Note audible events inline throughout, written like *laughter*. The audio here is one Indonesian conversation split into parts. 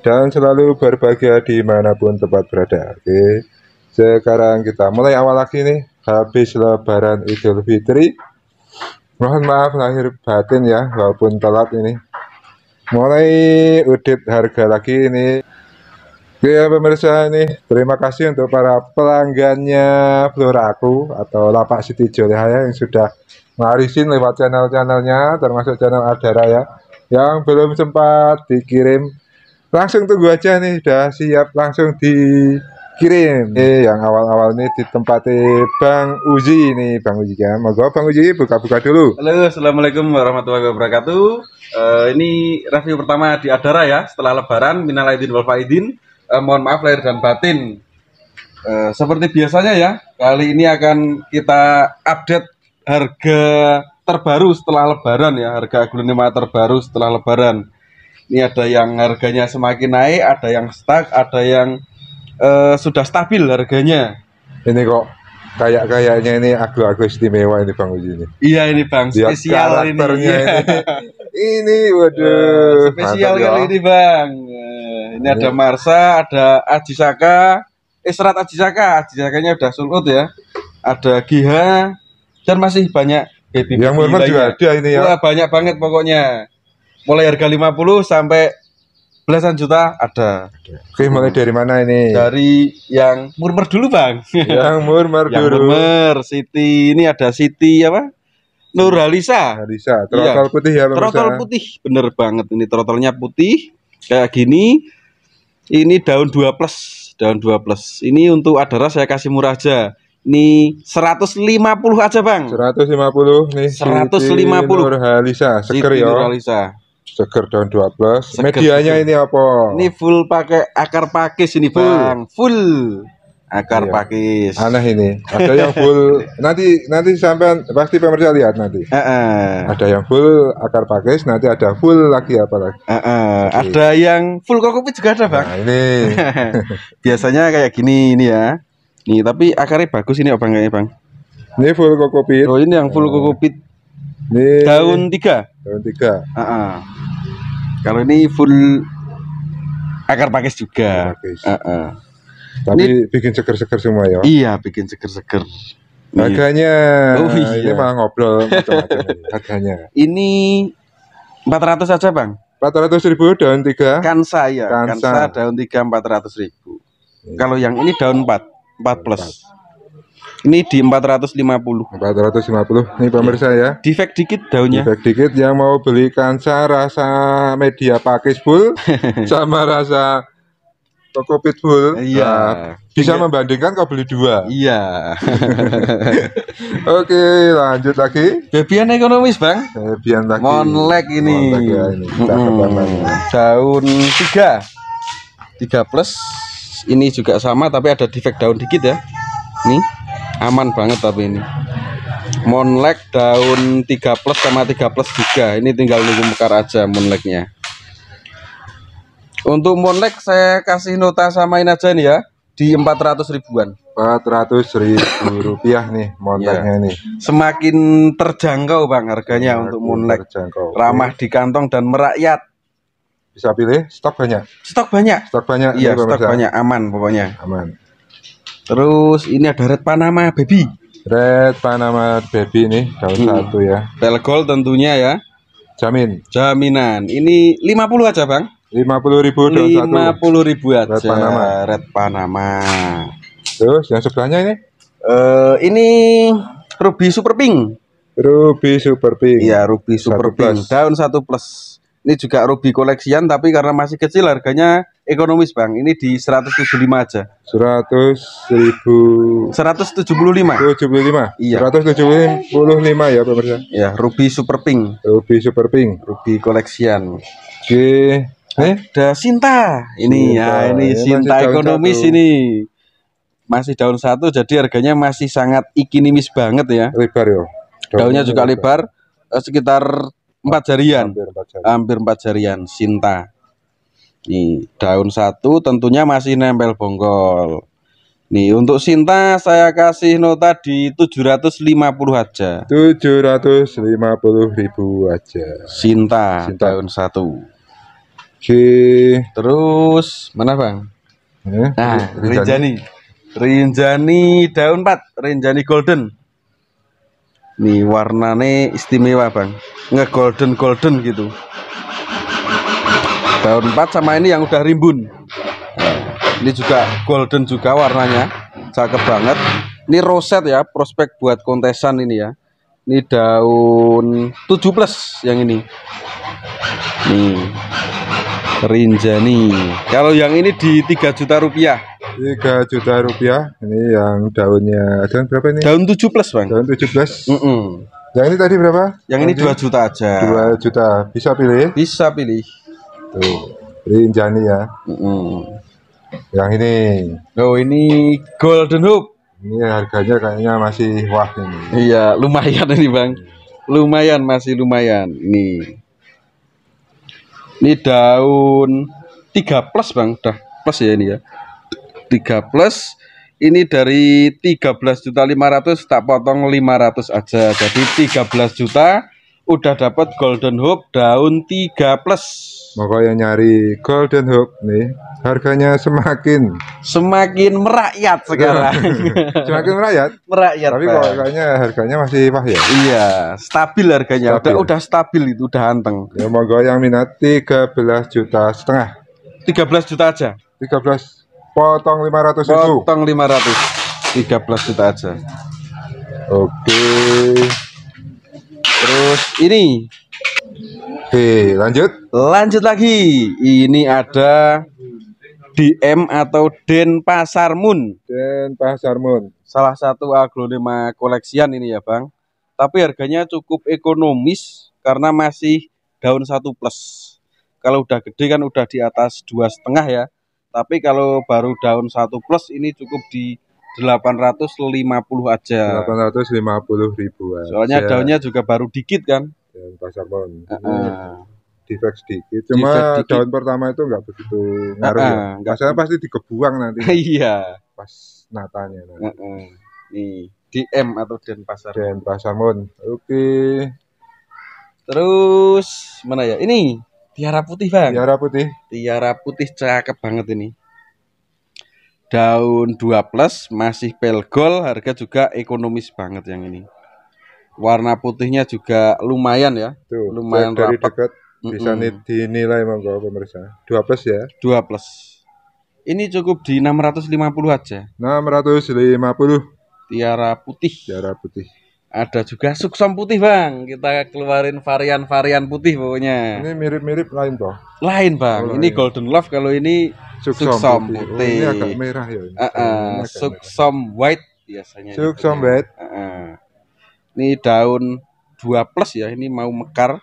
dan selalu berbahagia dimanapun tempat berada. Oke, sekarang kita mulai awal lagi nih, habis Lebaran Idul Fitri. Mohon maaf lahir batin ya, walaupun telat ini. Mulai udit harga lagi ini. Oke ya pemirsa ini, terima kasih untuk para pelanggannya Floraku atau Lapak Siti Jolehaya yang sudah ngarisin lewat channel-channelnya, termasuk channel Adara ya. Yang belum sempat dikirim langsung tunggu aja nih udah siap langsung dikirim ini yang awal-awal ini di tempat Bang Uji ini Bang Uji ya mau Bang Uji buka-buka dulu halo assalamualaikum warahmatullahi wabarakatuh uh, ini review pertama di Adara ya setelah lebaran minal aidin wal faidin uh, eh, mohon maaf lahir dan batin uh, seperti biasanya ya kali ini akan kita update harga terbaru setelah lebaran ya harga aglonema terbaru setelah lebaran ini ada yang harganya semakin naik ada yang stuck ada yang uh, sudah stabil harganya ini kok kayak kayaknya ini agak-agak istimewa ini bang Uji ini iya ini bang spesial karakternya ini, ini *laughs* ini waduh eh, spesial ya. kali ya. ini bang ini, eh, ini ada Marsa ada Ajisaka eh serat Ajisaka Ajisakanya udah sulut ya ada Giha dan masih banyak baby yang murmur juga ada ini ya Wah, banyak banget pokoknya mulai harga 50 sampai belasan juta ada. Oke, mulai dari mana ini? Dari yang murmer dulu, Bang. Yang *laughs* murmer yang dulu. murmer Siti. Ini ada Siti apa? Nurhalisa. Nurhalisa, iya. trotol iya. putih ya, bang. Trotol putih, bener banget ini trotolnya putih kayak gini. Ini daun 2 plus, daun 2 plus. Ini untuk Adara saya kasih murah aja. Ini 150 aja, Bang. 150 nih. 150 Nurhalisa, seger ya. Nurhalisa. Seger daun 12. Seger, Medianya ini apa? Ini full pakai akar pakis ini, full. Bang. Full akar iya. pakis. Aneh ini. Ada yang full. *laughs* nanti nanti sampai pasti pemirsa lihat nanti. Uh -uh. Ada yang full akar pakis, nanti ada full lagi apa lagi. Uh -uh. Ada yang full kokopit juga ada, Bang. Nah, ini. *laughs* Biasanya kayak gini ini ya. Nih, tapi akarnya bagus ini, Bang, kayaknya, Bang. Ini full kokopit. Oh, ini yang full oh. kokopit ini eh. daun tiga. Daun tiga. Uh -uh. Kalau ini full akar pakis juga. Akar pakis. Uh -uh. Tapi ini, bikin seger-seger semua ya. Iya, bikin seger-seger. Iya. Harganya. Oh iya. Ini mah ngobrol *laughs* harganya. Ini 400 saja, Bang. 400 ribu daun tiga. kan saya kan Kansa daun tiga 400 ribu. Hmm. Kalau yang ini daun 4, 4 plus. 4. Ini di 450. 450. Ini pemirsa ya. Defect dikit daunnya. Defect dikit yang mau beli kansa rasa media pakis full *laughs* sama rasa toko pitbull. Iya. Nah, bisa membandingkan kau beli dua. Iya. *laughs* Oke, lanjut lagi. Bebian ekonomis, Bang. Bebian lagi. Monlek ini. Monlek ya ini. hmm. Daun tiga, tiga plus. Ini juga sama tapi ada defect daun dikit ya. Nih aman banget tapi ini monlek daun 3 plus sama 3 plus 3 ini tinggal nunggu mekar aja monleknya untuk monlek saya kasih nota samain aja nih ya di 400 ribuan 400 ribu rupiah nih monleknya iya. ini. semakin terjangkau bang harganya semakin untuk monlek terjangkau. ramah di kantong dan merakyat bisa pilih stok banyak stok banyak stok banyak iya stok banyak aman pokoknya aman Terus ini ada Red Panama Baby. Red Panama Baby ini daun hmm. satu ya. Telgol tentunya ya. Jamin. Jaminan. Ini 50 aja, Bang. 50 ribu daun satu. 50 ribu aja. Red Panama. Red Panama. Terus yang sebelahnya ini? Eh uh, ini Ruby Super Pink. Ruby Super Pink. Iya, Ruby Super Pink. Daun satu plus. Ini juga Ruby koleksian tapi karena masih kecil harganya ekonomis bang. Ini di 175 aja. 100 ribu. 175. 75. Iya. 175 ya pemirsa. Ya Ruby Super Pink. Ruby Super Pink. Ruby koleksian. Oke. Eh? Ada Sinta. Ini Sinta. ya, ya ini ya, Sinta ekonomis satu. ini masih daun satu jadi harganya masih sangat ikinimis banget ya lebar ya daunnya, juga lebar. Eh, sekitar empat jarian hampir empat jarian, hampir empat Sinta nih daun satu tentunya masih nempel bonggol nih untuk Sinta saya kasih nota di 750 aja puluh ribu aja Sinta, Sinta. daun satu oke okay. terus mana bang eh, nah Rinjani Rinjani daun 4 Rinjani Golden nih warnane istimewa bang nge golden golden gitu daun 4 sama ini yang udah rimbun nah, ini juga golden juga warnanya cakep banget ini roset ya prospek buat kontesan ini ya ini daun 7 plus yang ini nih rinjani kalau yang ini di 3 juta rupiah tiga juta rupiah ini yang daunnya daun berapa ini daun 7 plus bang daun tujuh mm -mm. yang ini tadi berapa yang ini dua juta aja dua juta bisa pilih bisa pilih tuh Rinjani ya mm -mm. yang ini oh ini golden hoop ini harganya kayaknya masih wah ini iya lumayan ini bang lumayan masih lumayan ini ini daun 3 plus bang udah plus ya ini ya 3 plus ini dari 13 juta 500 tak potong 500 aja jadi 13 juta udah dapat golden hook daun 3 plus pokoknya nyari golden hook nih harganya semakin semakin merakyat sekarang *laughs* semakin merakyat merakyat tapi pokoknya harganya masih mah ya iya stabil harganya stabil. udah udah stabil itu udah anteng ya monggo yang minat 13 juta setengah 13 juta aja 13 potong 500 potong itu potong 500 13 juta aja oke terus ini Oke lanjut lanjut lagi ini ada DM atau Denpasar Moon Denpasar Moon salah satu aglonema koleksian ini ya Bang tapi harganya cukup ekonomis karena masih daun satu plus kalau udah gede kan udah di atas dua setengah ya tapi kalau baru daun satu plus ini cukup di 850 aja. 850 ribuan. Soalnya iya. daunnya juga baru dikit kan? Iya, dan pasar pohon. Uh -uh. Defect sedikit. Cuma Defect daun pertama itu nggak begitu ngaruh. Uh -uh. ya. Saya pasti dikebuang nanti. *laughs* iya. Pas natanya nanti. Uh -uh. Nih, DM atau pasar dan Mon. Oke. Okay. Terus mana ya? Ini Tiara putih bang. Tiara putih. Tiara putih cakep banget ini. Daun 2 plus masih pelgol harga juga ekonomis banget yang ini. Warna putihnya juga lumayan ya. Tuh, lumayan dari rapat. dekat bisa mm -mm. dinilai monggo pemirsa. 2 plus ya. 2 plus. Ini cukup di 650 aja. 650. Tiara putih. Tiara putih. Ada juga suksom putih bang, kita keluarin varian-varian putih pokoknya. Ini mirip-mirip lain toh? Lain bang, oh, ini lain. golden love kalau ini suksom, suksom putih. putih. Oh, ini agak merah ya. Uh, uh, oh, suksom merah. white biasanya. Gitu suksom ya. white. Uh, uh. Ini daun dua plus ya, ini mau mekar,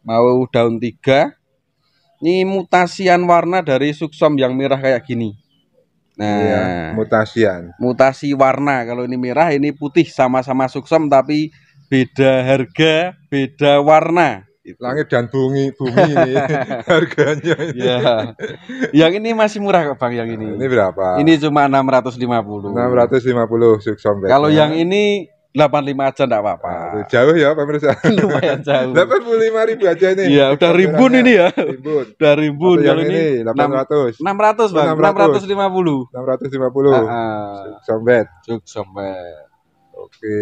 mau daun tiga. Ini mutasian warna dari suksom yang merah kayak gini. Iya, nah, iya, mutasian. Mutasi warna. Kalau ini merah, ini putih sama-sama suksem tapi beda harga, beda warna. Langit dan bumi, bumi ini *laughs* harganya. Ini. Ya. Yang ini masih murah kok Bang yang ini. Ini berapa? Ini cuma 650. 650 suksem. Kalau yang ini 85 aja enggak apa-apa. Ah, jauh ya pemirsa. *laughs* Lumayan jauh. 85 ribu aja ini. Iya, udah ribun ini ya. Ribun. *laughs* Udah ribun kalau ini. 800. 600, Bang. 650. 650. Heeh. Sombet. Cuk sombet. Oke.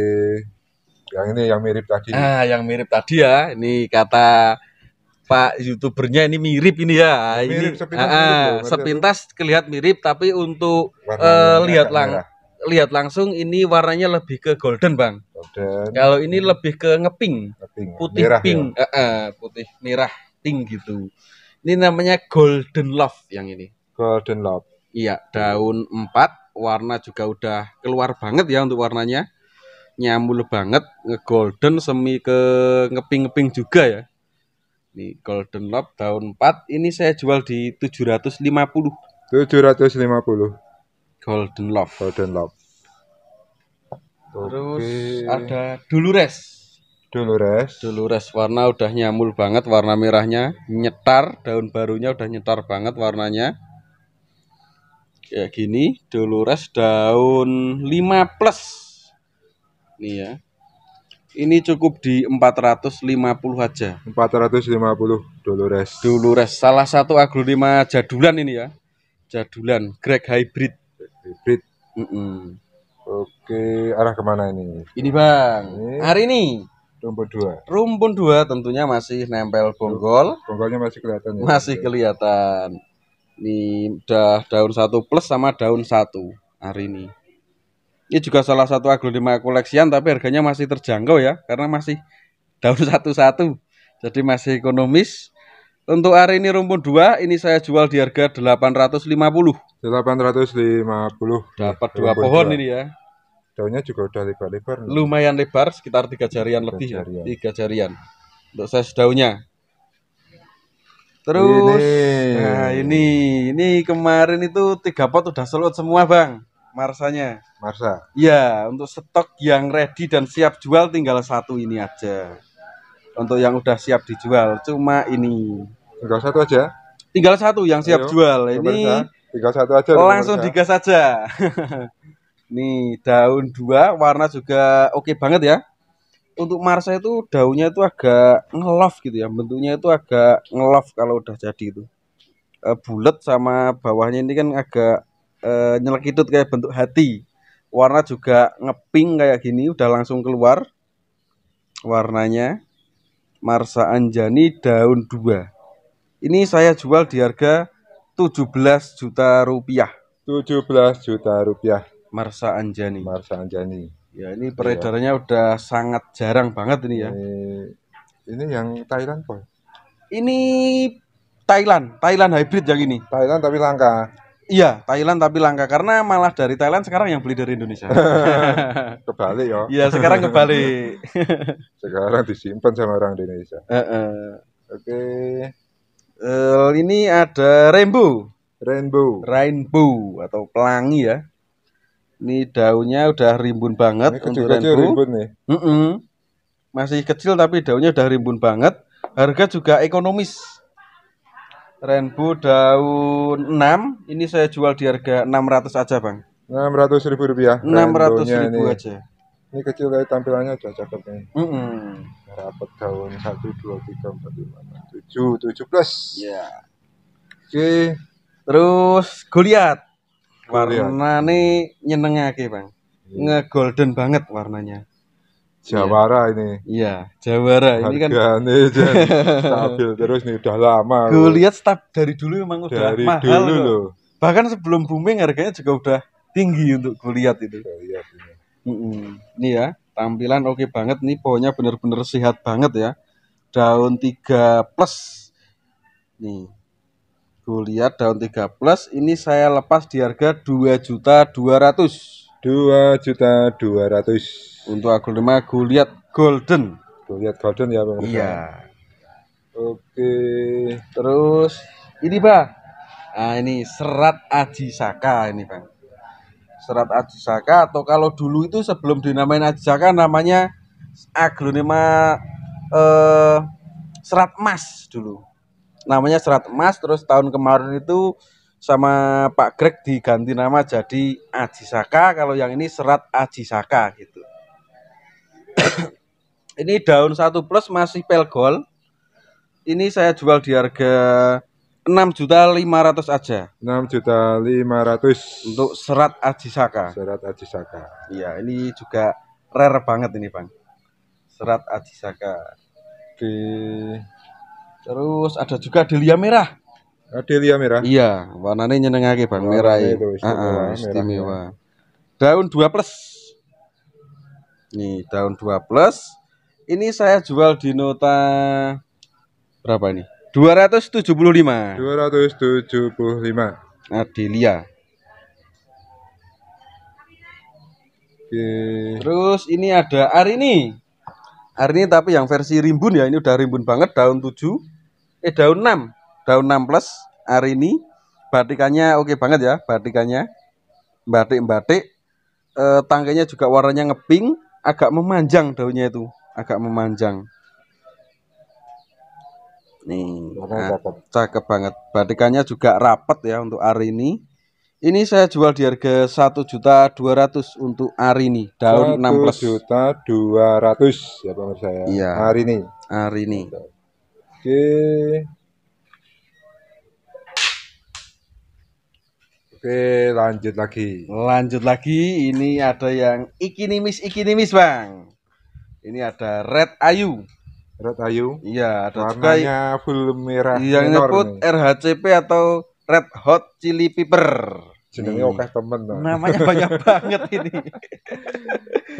Yang ini yang mirip tadi. Ah, yang mirip tadi ya. Ini kata Pak youtubernya ini mirip ini ya. Mirip, ini sepintas, ah, ah, mirip, sepintas kelihatan mirip tapi untuk uh, lihat lang lihat langsung ini warnanya lebih ke golden bang. Golden. Kalau ini hmm. lebih ke ngeping, putih merah, ya, pink, ya? uh, uh, putih merah pink gitu. Ini namanya golden love yang ini. Golden love. Iya daun empat, warna juga udah keluar banget ya untuk warnanya nyamul banget golden semi ke ngeping-ngeping juga ya. Ini golden love daun empat ini saya jual di 750. 750. Golden Love. Golden Love. Terus Oke. ada Dolores. Dolores. Dolores warna udah nyamul banget warna merahnya, nyetar, daun barunya udah nyetar banget warnanya. Kayak gini, Dolores daun 5 plus. Nih ya. Ini cukup di 450 aja. 450 Dolores. Dolores salah satu aglonema jadulan ini ya. Jadulan Greg Hybrid hybrid mm -mm. oke arah kemana ini ini bang ini. hari ini rumpun dua rumpun dua tentunya masih nempel bonggol bonggolnya masih kelihatan ya? masih kelihatan ini udah daun satu plus sama daun satu hari ini ini juga salah satu aglonema koleksian tapi harganya masih terjangkau ya karena masih daun *laughs* satu-satu jadi masih ekonomis untuk hari ini rumpun 2 ini saya jual di harga 850. 850. Dapat dua pohon 2. ini ya. Daunnya juga udah lebar-lebar. Lumayan lebar sekitar tiga jarian tiga lebih ya. jarian. ya. Tiga jarian. Untuk size daunnya. Terus ini. nah ini ini kemarin itu tiga pot udah selot semua, Bang. Marsanya. Marsa. Iya, untuk stok yang ready dan siap jual tinggal satu ini aja. Untuk yang udah siap dijual cuma ini tinggal satu aja tinggal satu yang siap Ayo, jual ini tinggal satu aja langsung digas aja. *laughs* nih daun dua warna juga oke okay banget ya untuk Marsa itu daunnya itu agak ngelof gitu ya bentuknya itu agak ngelof kalau udah jadi itu e, bulat sama bawahnya ini kan agak e, nyelekitut kayak bentuk hati warna juga ngeping kayak gini udah langsung keluar warnanya Marsa Anjani daun dua. Ini saya jual di harga 17 juta rupiah. 17 juta rupiah. Marsa Anjani. Marsa Anjani. Ya, ini peredarannya ya. udah sangat jarang banget ini ya. Ini yang Thailand, kok. Ini Thailand, Thailand hybrid yang ini. Thailand tapi langka. Iya, Thailand tapi langka karena malah dari Thailand sekarang yang beli dari Indonesia. *laughs* kebalik ya. Iya, sekarang kebalik. *laughs* sekarang disimpan sama orang Indonesia. Uh -uh. Oke. Okay. Uh, ini ada rainbow. Rainbow. Rainbow atau pelangi ya. Ini daunnya udah rimbun banget ini kecil untuk -kecil rainbow. Rimbun nih. Mm -mm. Masih kecil tapi daunnya udah rimbun banget. Harga juga ekonomis. Rainbow daun 6 ini saya jual di harga 600 aja, Bang. 600 ribu rupiah. 600 ribu ini. aja. Ini kecil tapi tampilannya udah cakep nih. Mm -mm. Rapet daun 1 2 3 4 5 tujuh tujuh plus ya yeah. oke okay. terus kulihat warna nih ki bang yeah. nge golden banget warnanya Jawara yeah. ini. Iya, Jawara ini kan. Ini *laughs* stabil terus nih udah lama. Gue lihat stab dari dulu memang udah dari mahal. Dulu loh. loh. Bahkan sebelum booming harganya juga udah tinggi untuk gue itu. ini. Mm -mm. Ini ya, tampilan oke okay banget nih, pohonnya bener-bener sehat banget ya daun 3 plus nih gue lihat daun 3 plus ini saya lepas di harga 2 juta 200 2 juta 200 untuk aglonema gue lihat golden gue lihat golden ya pemirsa iya oke terus ini bang nah ini serat ajisaka ini bang serat ajisaka atau kalau dulu itu sebelum dinamain ajisaka namanya aglonema eh, serat emas dulu namanya serat emas terus tahun kemarin itu sama Pak Greg diganti nama jadi Aji Saka kalau yang ini serat Aji Saka gitu *coughs* ini daun satu plus masih pelgol ini saya jual di harga enam juta lima ratus aja enam juta lima ratus untuk serat Aji Saka serat Aji Saka iya ini juga rare banget ini Bang Serat Aji Di terus ada juga Delia Merah. Ah, Delia merah. Iya, warnanya nyenengake Bang merah itu istimewa. Ah, ah ya. istimewa. Daun 2 plus. Nih, daun 2 plus. Ini saya jual di nota berapa ini? 275. 275. Adelia. Oke. Terus ini ada Arini. Hari ini tapi yang versi rimbun ya ini udah rimbun banget daun 7 eh daun 6 daun 6 plus hari ini batikannya oke banget ya batikannya batik-batik e, tangkainya juga warnanya ngeping agak memanjang daunnya itu agak memanjang nih nah, cakep banget batikannya juga rapet ya untuk hari ini. Ini saya jual di harga satu juta dua ratus untuk hari ini. daun enam belas juta dua ratus ya pemirsa saya. Iya. Hari ini. Oke. Oke lanjut lagi. Lanjut lagi. Ini ada yang ikinimis ikinimis bang. Ini ada Red Ayu. Red Ayu. Iya, ada Warnanya juga full merah. Yang nyebut RHCP atau Red Hot Chili Pepper. Jenenge hmm. oke temen. Nah. Namanya banyak *laughs* banget ini.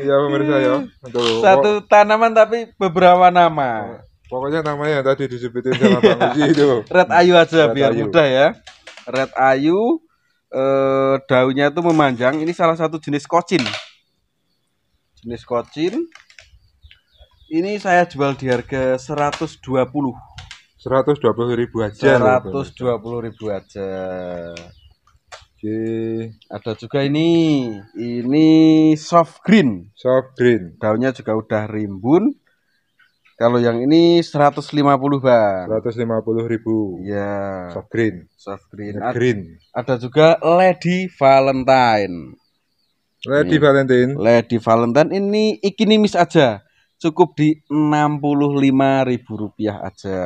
Iya pemirsa ya. Hmm. Satu tanaman tapi beberapa nama. Pokoknya namanya yang tadi disebutin sama Bang Uji itu. Red Ayu aja Red biar Ayu. mudah ya. Red Ayu eh, daunnya itu memanjang. Ini salah satu jenis kocin. Jenis kocin. Ini saya jual di harga 120. 120 ribu aja. 120 ribu aja. Oke. Ada juga ini, ini soft green. Soft green. Daunnya juga udah rimbun. Kalau yang ini 150 bang. 150 ribu. Iya. Soft green. Soft green. Ada, green. Ada juga Lady Valentine. Lady ini. Valentine. Lady Valentine ini ikinimis aja. Cukup di ribu rupiah aja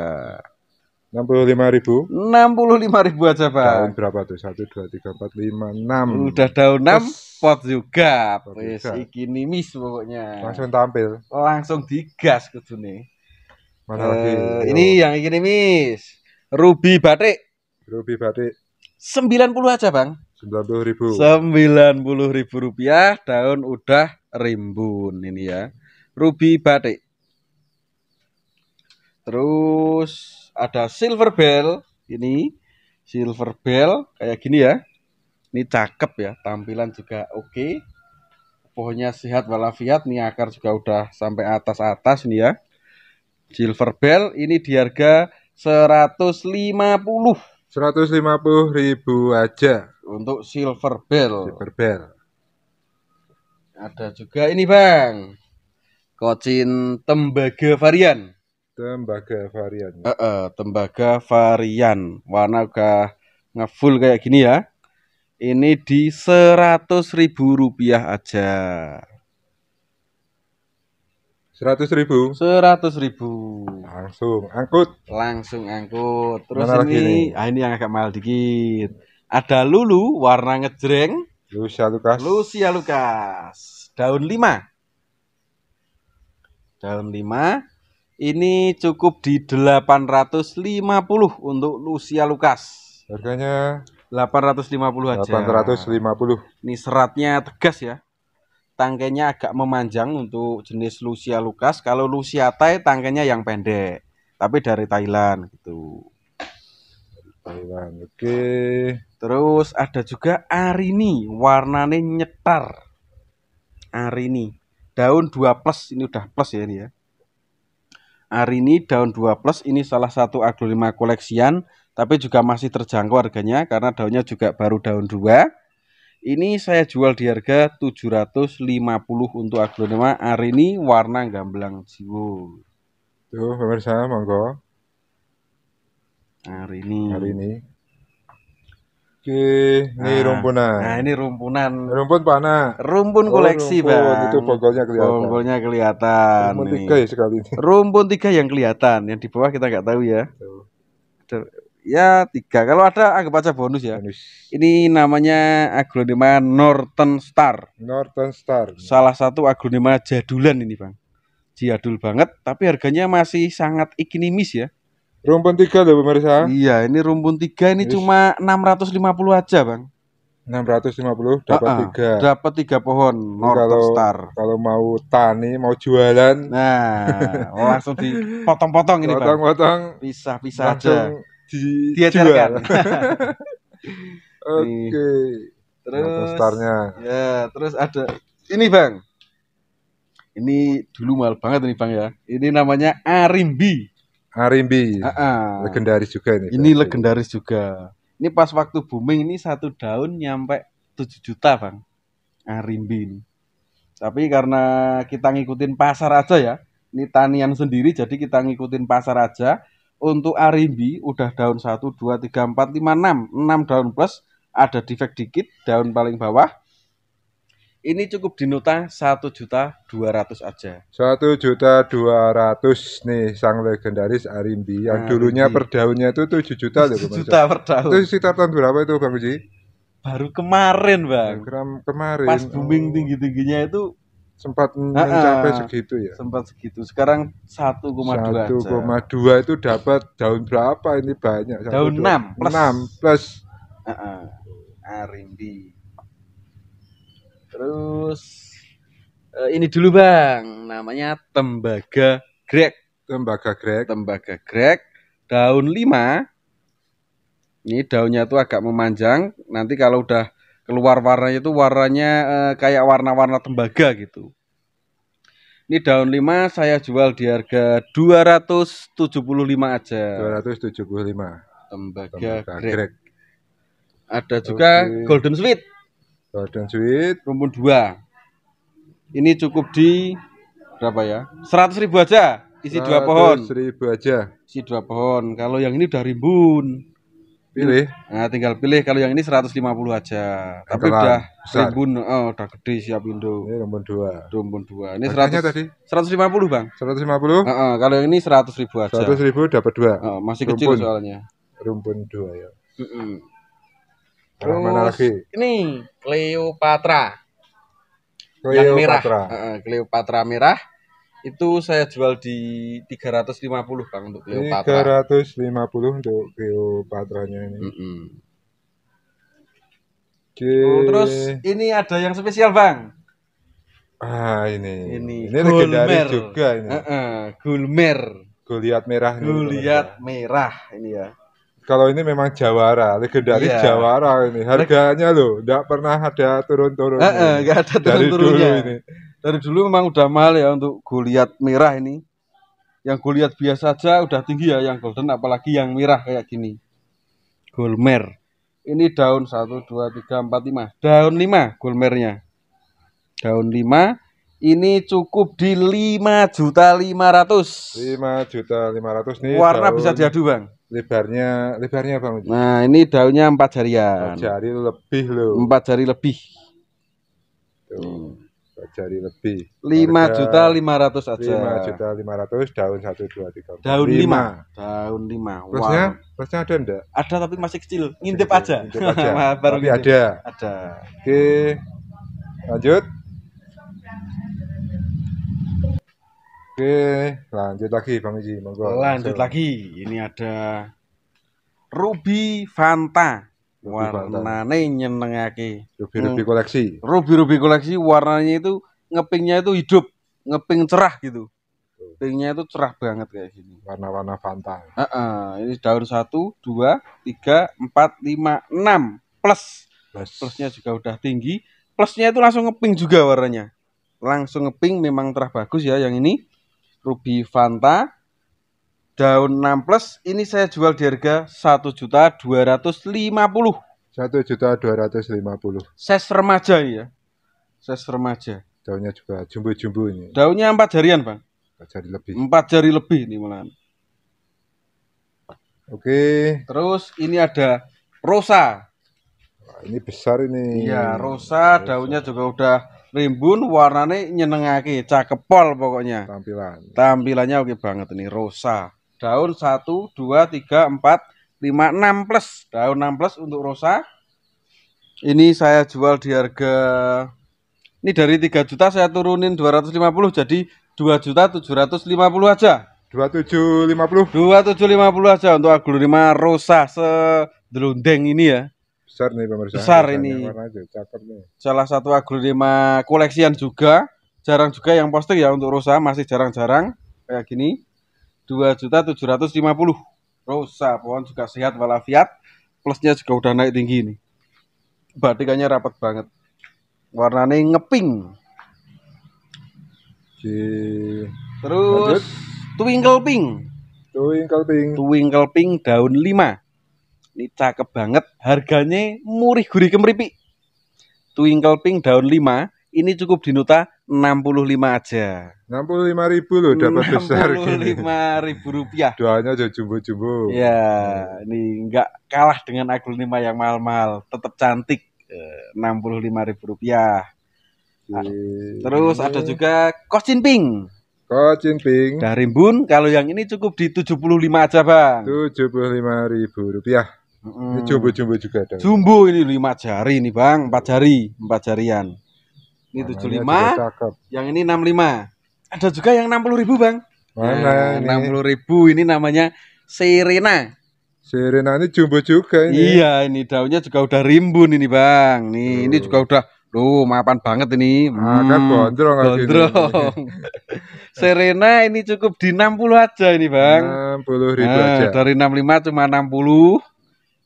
enam puluh lima ribu enam puluh lima ribu aja Pak daun berapa tuh satu dua tiga empat lima enam udah daun enam pot juga wis iki nimis pokoknya langsung tampil langsung digas ke sini mana uh, lagi eh, ini oh. yang iki nimis Ruby Batik Ruby Batik sembilan puluh aja Bang sembilan puluh ribu sembilan puluh ribu rupiah daun udah rimbun ini ya Ruby Batik terus ada silver bell ini silver bell kayak gini ya. Ini cakep ya, tampilan juga oke. Okay. Pohonnya sehat walafiat, nih akar juga udah sampai atas-atas nih ya. Silver bell ini di harga 150. 150 ribu aja untuk silver bell. Silver bell. Ada juga ini, Bang. Kocin tembaga varian. Tembaga varian. Ya? Uh, uh, tembaga varian. Warna udah ngefull kayak gini ya. Ini di seratus ribu rupiah aja. Seratus ribu. Seratus ribu. Langsung angkut. Langsung angkut. Terus Mana ini, ah ini yang agak mahal dikit. Ada Lulu warna ngejreng. Lucia Lukas. Lucia Lukas. Daun lima. Daun lima ini cukup di 850 untuk Lucia Lukas. Harganya 850 aja. 850. Ini seratnya tegas ya. Tangkainya agak memanjang untuk jenis Lucia Lukas. Kalau Lucia Thai tangkainya yang pendek, tapi dari Thailand gitu. Thailand. Oke. Okay. Terus ada juga Arini, warnanya nyetar. Arini. Daun 2 plus, ini udah plus ya ini ya ini daun 2 plus ini salah satu aglonema koleksian tapi juga masih terjangkau harganya karena daunnya juga baru daun 2 ini saya jual di harga 750 untuk aglonema ini warna gamblang jiwo tuh pemirsa monggo Arini ini. Oke, ini nah, rumpunan. Nah, ini rumpunan. Rumpun panah. Rumpun oh, koleksi, oh, rumpun. Bang. Itu pokoknya kelihatan. Pokoknya kelihatan. Rumpun tiga ya sekali ini. Rumpun tiga yang kelihatan, yang di bawah kita nggak tahu ya. Ya tiga. Kalau ada anggap aja bonus ya. Bonus. Ini namanya aglonema Northern Star. Northern Star. Salah satu aglonema jadulan ini, Bang. Jadul banget, tapi harganya masih sangat ikinimis ya Rumpun tiga loh pemirsa. Iya, ini rumpun tiga ini yes. cuma 650 aja, Bang. 650 dapat uh -uh, tiga dapat tiga pohon North kalau, Star kalau mau tani mau jualan nah oh, langsung dipotong-potong *laughs* ini potong-potong pisah-pisah aja di diajarkan *laughs* oke okay. terus Starnya ya terus ada ini bang ini dulu mahal banget nih bang ya ini namanya Arimbi Arimbi. Uh -uh. Legendaris juga ini. Ini berarti. legendaris juga. Ini pas waktu booming ini satu daun nyampe 7 juta, Bang. Arimbi ini. Tapi karena kita ngikutin pasar aja ya. Ini tanian sendiri jadi kita ngikutin pasar aja. Untuk Arimbi udah daun 1 2 3 4 5 6, 6 daun plus ada defect dikit daun paling bawah ini cukup di nota satu juta dua ratus aja. Satu juta dua ratus nih sang legendaris Arimbi yang nah, dulunya per daunnya itu tujuh juta loh. Tujuh juta per daun. Itu sekitar tahun berapa itu Bang Uji? Baru kemarin Bang. Baru kemarin. Pas booming oh. tinggi tingginya itu sempat ah, ah. mencapai ah, segitu ya. Sempat segitu. Sekarang satu Satu koma dua koma dua itu dapat daun berapa ini banyak? Daun enam, plus. 6 plus. Uh -uh. Arimbi. Terus uh, ini dulu bang, namanya tembaga Greg. Tembaga Greg. Tembaga Greg. Daun lima. Ini daunnya tuh agak memanjang. Nanti kalau udah keluar warnanya itu warnanya uh, kayak warna-warna tembaga gitu. Ini daun 5 saya jual di harga 275 aja. 275. Tembaga, Tembaga grek. Ada juga okay. golden sweet. Badan sweet rumpun dua. Ini cukup di berapa ya? Seratus ribu aja isi dua pohon. Seribu aja. Isi dua pohon. Kalau yang ini udah rimbun. Pilih. Nah, tinggal pilih kalau yang ini seratus lima puluh aja. Yang Tapi udah besar. rimbun, oh, udah gede siap Indo. Ini rumpun dua. Rumpun dua. Ini tadi, 100 tadi puluh Bang. seratus lima puluh. kalau yang ini seratus ribu aja. Seratus ribu dapat dua. Uh, masih rumpun. kecil soalnya. Rumpun dua ya. Uh -uh. Terus lagi? Ini Cleopatra. Cleopatra. Yang merah. Uh, Cleopatra merah itu saya jual di 350 Kang untuk Cleopatra. 350 untuk Cleopatranya ini. Mm -hmm. Oke. Oh, terus ini ada yang spesial Bang. Ah ini. Ini, ini legendaris juga ini. Uh -uh. Gulmer. Goliat merah. Goliat merah ini ya kalau ini memang jawara, legendaris yeah. jawara ini. Harganya loh, nggak pernah ada turun-turun. Nggak -turun eh, ada turun-turunnya. Dari dulu ini. Dari dulu memang udah mahal ya untuk goliat merah ini. Yang goliat biasa aja udah tinggi ya, yang golden apalagi yang merah kayak gini. Golmer. Ini daun 1, 2, 3, 4, 5. Daun 5 golmernya. Daun 5. Ini cukup di 5.500. 5.500 nih. Warna daun... bisa diadu bang lebarnya lebarnya bang nah ini daunnya empat jarian empat jari lebih loh empat jari lebih empat jari lebih lima juta lima ratus aja lima juta lima ratus daun satu dua tiga daun lima daun lima plusnya wow. plusnya ada enggak ada tapi masih kecil ngintip aja, ngintip aja. *laughs* baru tapi ngintip. ada ada oke lanjut Oke, lanjut lagi Bang Iji. Monggo. Lanjut lagi. Ini ada Ruby Fanta. Warnane nyenengake. Ruby-ruby hmm. koleksi. Ruby-ruby koleksi warnanya itu ngepingnya itu hidup, ngeping cerah gitu. Pingnya itu cerah banget kayak gini. Warna-warna Fanta. Uh -uh. Ini daun satu, dua, tiga, empat, lima, enam plus. plus. Plusnya juga udah tinggi. Plusnya itu langsung ngeping juga warnanya langsung ngeping memang terah bagus ya yang ini Ruby Fanta daun 6 plus ini saya jual di harga 1 juta 250 1 juta 250 ses remaja ya ses remaja daunnya juga jumbo-jumbo ini daunnya empat jarian bang empat jari lebih empat jari lebih nih malahan oke terus ini ada rosa ini besar ini iya rosa, rosa. daunnya juga udah Rimbun warnanya nyenengake, cakep pol pokoknya. Tampilan. Tampilannya oke banget ini rosa. Daun 1 2 3 4 5 6 plus. Daun 6 plus untuk rosa. Ini saya jual di harga ini dari 3 juta saya turunin 250 jadi 2 juta 750 aja. 2750. 2750 aja untuk aglonema rosa sedelundeng ini ya besar nih pemirsa. Besar ini. Aja, Salah satu aglonema koleksian juga. Jarang juga yang poster ya untuk Rosa, masih jarang-jarang kayak gini. 2.750. Rosa, pohon juga sehat walafiat. Plusnya juga udah naik tinggi ini. Batikannya rapat banget. Warnanya ngeping. Di... Terus Lanjut. twinkle pink. Twinkle pink. Twinkle pink daun lima ini cakep banget. Harganya murih gurih kemeripi. Twinkle Pink daun 5. Ini cukup di puluh 65 aja. 65 ribu loh dapat besar 65 ribu rupiah. Doanya aja jumbo-jumbo. Ya, ini nggak kalah dengan aglonema yang mahal-mahal. Tetap cantik. 65 ribu rupiah. Nah, terus ada juga kocin Pink. Kocin Pink. Dari Bun, kalau yang ini cukup di 75 aja, Bang. 75 ribu rupiah. Hmm. Jumbo-jumbo juga ada. Jumbo ini lima jari nih bang, empat jari, empat jarian. Ini tujuh lima, yang ini enam lima. Ada juga yang enam puluh ribu bang. Mana eh, enam puluh ribu ini namanya Serena. Serena ini jumbo juga ini. Iya, ini daunnya juga udah rimbun ini bang. Nih, tuh. ini juga udah Duh, mapan banget ini. Ah, kan hmm, kan gondrong gondrong. Serena *laughs* ini cukup di enam puluh aja ini, Bang. 60 ribu nah, aja. Dari lima cuma enam puluh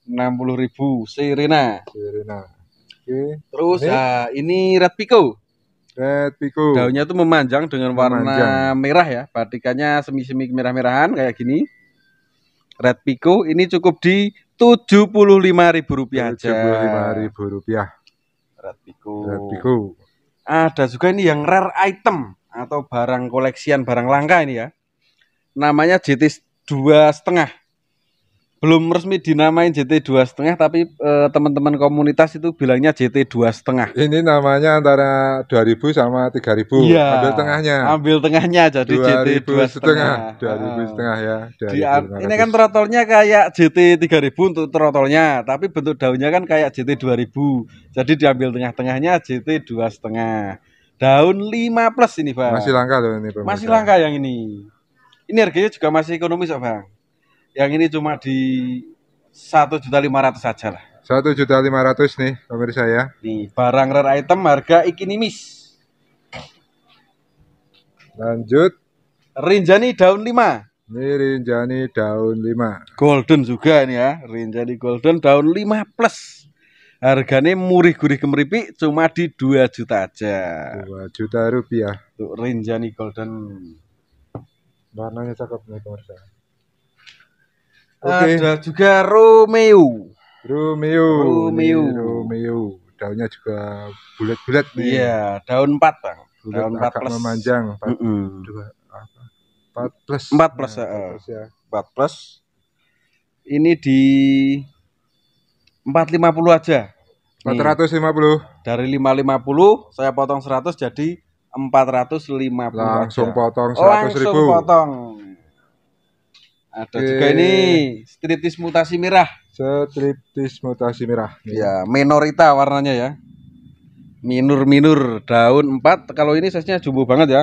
enam puluh ribu Sirena. Sirena. Oke. Okay. Terus ini, uh, ini Red Pico. Red Pico. Daunnya itu memanjang dengan warna merah ya. Batikannya semi-semi merah-merahan kayak gini. Red Pico ini cukup di tujuh puluh lima ribu rupiah aja. Tujuh puluh lima ribu rupiah. Red Pico. Red Pico. Ada juga ini yang rare item atau barang koleksian barang langka ini ya. Namanya jt dua setengah belum resmi dinamain JT dua setengah tapi eh, teman-teman komunitas itu bilangnya JT dua setengah ini namanya antara 2000 sama 3000 ya, ambil tengahnya ambil tengahnya jadi JT dua setengah dua ribu setengah ya ini kan trotolnya kayak JT 3000 untuk trotolnya tapi bentuk daunnya kan kayak JT 2000 jadi diambil tengah-tengahnya JT dua setengah daun 5 plus ini Pak masih langka loh ini pemirsa. masih langka yang ini ini harganya juga masih ekonomis Pak yang ini cuma di satu juta lima ratus saja lah. Satu juta lima ratus nih pemirsa ya. Nih barang rare item harga ikinimis. Lanjut. Rinjani daun lima. Ini Rinjani daun lima. Golden juga ini ya. Rinjani golden daun lima plus. Harganya murih gurih kemeripi cuma di dua juta aja. Dua juta rupiah. Untuk Rinjani golden. Warnanya cakep nih pemirsa okay. ada juga Romeo Romeo Romeo iya, Romeo daunnya juga bulat-bulat nih iya daun empat bang bulet daun empat plus memanjang empat mm plus empat plus empat nah, plus, ya. plus ini di empat lima puluh aja empat ratus lima puluh dari lima lima puluh saya potong seratus jadi empat ratus lima puluh langsung aja. potong oh, seratus ribu potong ada Oke. juga ini striptis mutasi merah. Striptis mutasi merah. Ya, minorita warnanya ya. Minur-minur daun empat Kalau ini sesnya jumbo banget ya.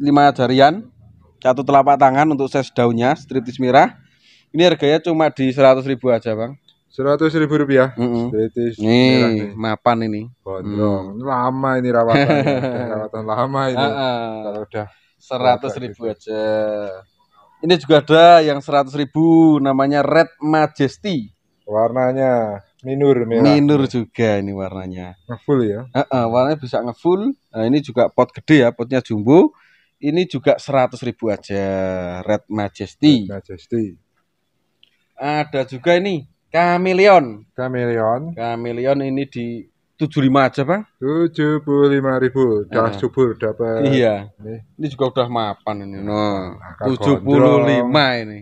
lima jarian. Satu telapak tangan untuk ses daunnya striptis merah. Ini harganya cuma di seratus ribu aja, Bang. Seratus ribu rupiah. Mm -hmm. Striptis nih, merah nih, mapan ini. Bodong. Mm. Lama ini rawatan. *laughs* rawatan lama ini. Kalau udah seratus ribu gitu. aja. Ini juga ada yang seratus ribu namanya Red Majesty. Warnanya minur merah. Minur juga ini warnanya. Ngefull ya? Uh -uh, warnanya bisa ngefull. Nah, ini juga pot gede ya, potnya jumbo. Ini juga seratus ribu aja Red Majesty. Red Majesty. Ada juga ini Kameleon. Kameleon. Kameleon ini di tujuh lima aja, Bang. lima ribu udah iya. subur dapat. Iya. Ini. ini juga udah mapan ini. No. Nah, tujuh puluh lima nah, ini.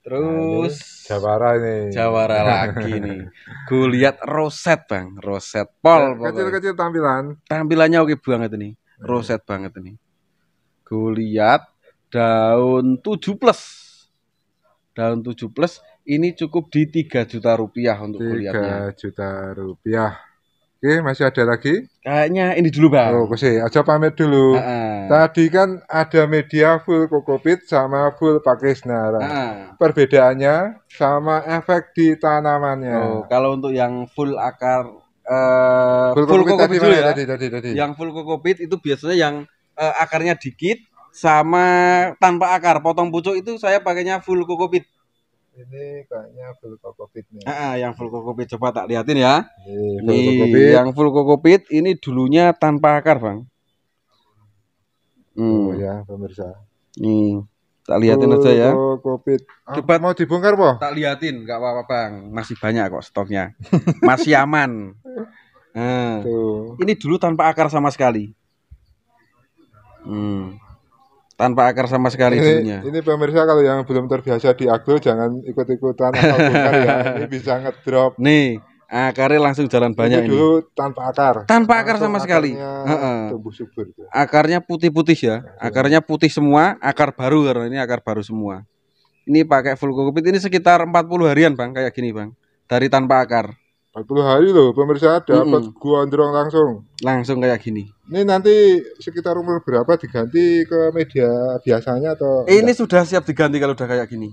Terus nah, Jawara ini. Jawara *laughs* lagi nih. Gue lihat roset, Bang. Roset pol Kecil-kecil nah, tampilan. Tampilannya oke banget ini. Roset hmm. banget ini. Gue lihat daun tujuh plus. Daun tujuh plus ini cukup di 3 juta rupiah untuk 3 kuliahnya. 3 juta rupiah. Oke, masih ada lagi? Kayaknya ini dulu, Bang. Oh, kasih. Aja pamit dulu. Uh -uh. Tadi kan ada media full kokopit sama full pakai senar. Uh -uh. Perbedaannya sama efek di tanamannya. Oh, kalau untuk yang full akar uh, full, full kokopit, kokopit tadi, ya, tadi, tadi, tadi. Yang full kokopit itu biasanya yang uh, akarnya dikit sama tanpa akar, potong pucuk itu saya pakainya full kokopit ini kayaknya full kokopit nih. Ah, yang full kokopit coba tak liatin ya. Ini, iya, full yang full kokopit ini dulunya tanpa akar, Bang. Hmm. Oh ya, pemirsa. Ini tak liatin full aja ya. Kokopit. Coba ah, mau dibongkar, Po? Tak liatin, nggak apa-apa, Bang. Masih banyak kok stoknya. Masih aman. Nah, *laughs* ini dulu tanpa akar sama sekali. Hmm tanpa akar sama sekali ini, dunia. Ini pemirsa kalau yang belum terbiasa di aglo jangan ikut-ikutan *laughs* ya. Ini bisa ngedrop. Nih, akarnya langsung jalan ini banyak dulu ini. tanpa akar. Tanpa akar sama sekali. Tumbuh subur. Ya. Akarnya putih-putih ya. Akarnya putih semua, akar baru karena ini akar baru semua. Ini pakai full kokopit ini sekitar 40 harian, Bang, kayak gini, Bang. Dari tanpa akar. 40 hari loh pemirsa dapat mm -hmm. gondrong langsung. Langsung kayak gini. Ini nanti sekitar umur berapa diganti ke media biasanya atau Ini sudah siap diganti kalau udah kayak gini.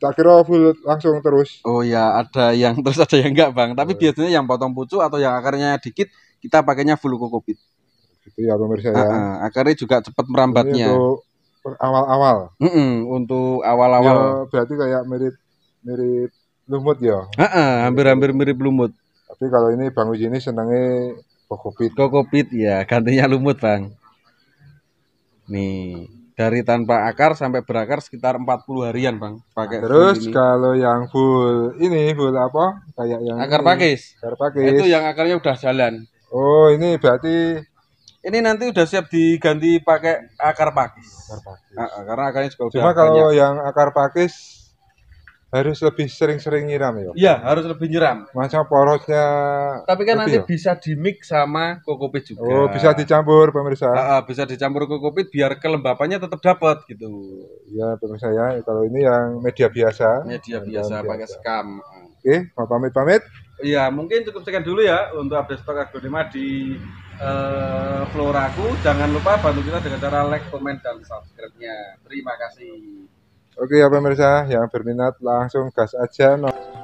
Tak kira full langsung terus. Oh ya, ada yang *laughs* terus ada yang enggak, Bang. Tapi oh. biasanya yang potong pucuk atau yang akarnya dikit, kita pakainya full kokopit. Gitu ya pemirsa ya. Ah, ah. akarnya juga cepat merambatnya. untuk awal-awal. Mm -mm, untuk awal-awal. Ya, berarti kayak mirip mirip lumut ya. Heeh, hampir-hampir mirip lumut. Tapi kalau ini Bang uji ini senangnya kokopit. Kokopit ya, gantinya lumut, Bang. Nih, dari tanpa akar sampai berakar sekitar 40 harian, Bang. Pakai Terus kalau yang full ini full apa? Kayak yang akar pakis. Akar pakis. Itu yang akarnya udah jalan. Oh, ini berarti ini nanti udah siap diganti pakai akar pakis. Akar pakis. Nah, karena akarnya juga udah Cuma kalau banyak. yang akar pakis harus lebih sering-sering nyiram ya? Iya, harus lebih nyiram. Macam porosnya. Tapi kan nanti yuk? Ya? bisa dimix sama kokopit juga. Oh, bisa dicampur pemirsa. Uh, uh, bisa dicampur kokopit biar kelembapannya tetap dapat gitu. Iya, pemirsa ya. Kalau ini yang media biasa. Media biasa, yang pakai sekam. Oke, mau pamit-pamit. Iya, mungkin cukup sekian dulu ya untuk update stok aglonema di uh, Floraku. Jangan lupa bantu kita dengan cara like, komen, dan subscribe-nya. Terima kasih. Oke ya pemirsa yang berminat langsung gas aja. No.